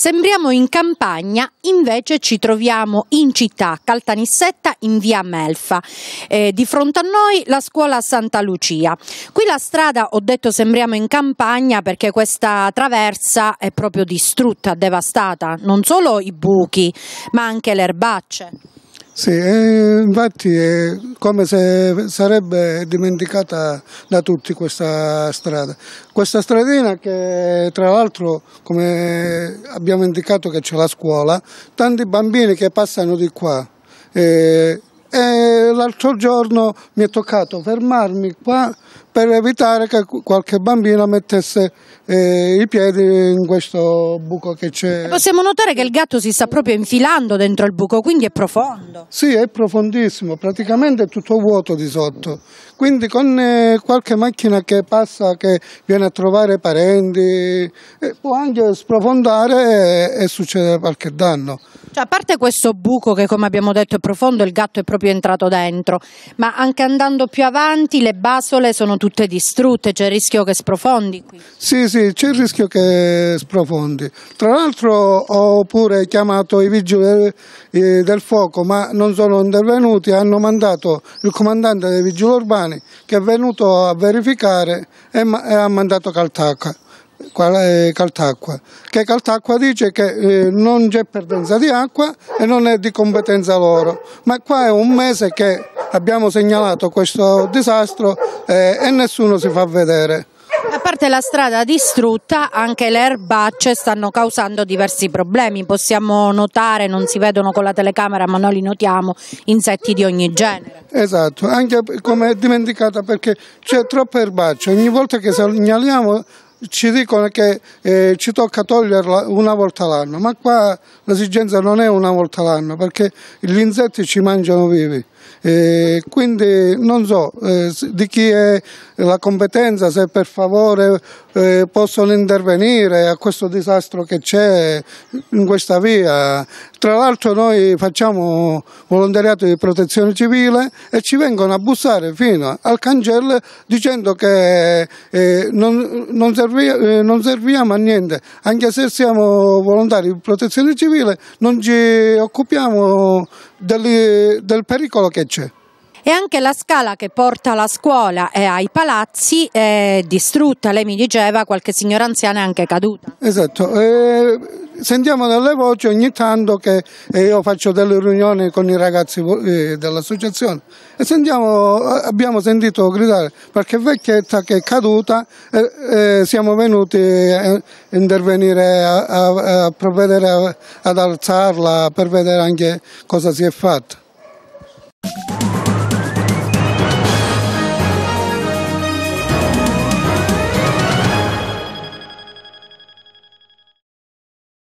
Sembriamo in campagna, invece ci troviamo in città, Caltanissetta, in via Melfa. Eh, di fronte a noi la scuola Santa Lucia. Qui la strada, ho detto sembriamo in campagna perché questa traversa è proprio distrutta, devastata, non solo i buchi ma anche le erbacce. Sì, infatti è come se sarebbe dimenticata da tutti questa strada. Questa stradina che tra l'altro, come abbiamo indicato che c'è la scuola, tanti bambini che passano di qua. Eh, e l'altro giorno mi è toccato fermarmi qua per evitare che qualche bambina mettesse eh, i piedi in questo buco che c'è. Possiamo notare che il gatto si sta proprio infilando dentro il buco, quindi è profondo. Sì, è profondissimo, praticamente è tutto vuoto di sotto. Quindi con eh, qualche macchina che passa, che viene a trovare parenti, eh, può anche sprofondare e, e succedere qualche danno. Cioè, a parte questo buco che come abbiamo detto è profondo, il gatto è proprio entrato dentro, ma anche andando più avanti le basole sono tutte distrutte, c'è il rischio che sprofondi qui. Sì, sì, c'è il rischio che sprofondi. Tra l'altro ho pure chiamato i vigili del, eh, del fuoco, ma non sono intervenuti, hanno mandato il comandante dei vigili urbani che è venuto a verificare e, ma, e ha mandato Caltacca. Caltacqua, che Caltacqua dice che eh, non c'è perdenza di acqua e non è di competenza loro, ma qua è un mese che abbiamo segnalato questo disastro eh, e nessuno si fa vedere. A parte la strada distrutta, anche le erbacce stanno causando diversi problemi. Possiamo notare, non si vedono con la telecamera, ma noi li notiamo, insetti di ogni genere. Esatto, anche come è dimenticata perché c'è troppa erbaccia. Ogni volta che segnaliamo ci dicono che eh, ci tocca toglierla una volta l'anno, ma qua l'esigenza non è una volta l'anno perché gli insetti ci mangiano vivi. Eh, quindi non so eh, di chi è la competenza, se per favore eh, possono intervenire a questo disastro che c'è in questa via, tra l'altro noi facciamo volontariato di protezione civile e ci vengono a bussare fino al cancello dicendo che eh, non, non, servi, eh, non, serviamo a niente, anche se siamo volontari di protezione civile non ci occupiamo del, del pericolo che c'è. E anche la scala che porta alla scuola e ai palazzi è distrutta, lei mi diceva, qualche signora anziana è anche caduta. Esatto, eh, sentiamo delle voci ogni tanto che eh, io faccio delle riunioni con i ragazzi eh, dell'associazione e sentiamo, abbiamo sentito gridare perché vecchietta che è caduta e, eh, e siamo venuti a intervenire a, a, a provvedere ad alzarla per vedere anche cosa si è fatto.